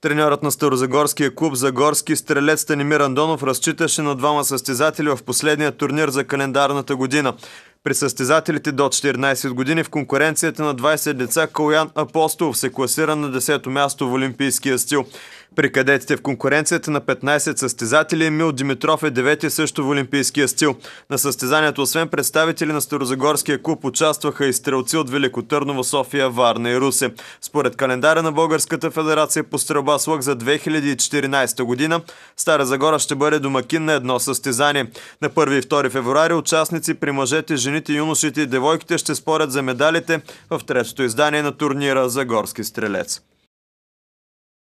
Треньорът на Старозагорския клуб Загорски стрелец Станимир Андонов разчиташе на двама състезатели в последния турнир за календарната година. При състезателите до 14 години в конкуренцията на 20 деца Калуян Апостолов се класира на 10-то място в олимпийския стил. При кадетите в конкуренцията на 15 състезатели Емил Димитров е девети също в олимпийския стил. На състезанието, освен представители на Старозагорския клуб, участваха и стрелци от Велико Търново, София, Варна и Русе. Според календара на Българската федерация по стрелба слък за 2014 година, Стара Загора ще бъде домакин на едно състезание. На 1 и 2 февруари участници при мъжете, жените, юношите и девойките ще спорят за медалите в третото издание на турнира за горски стрелец.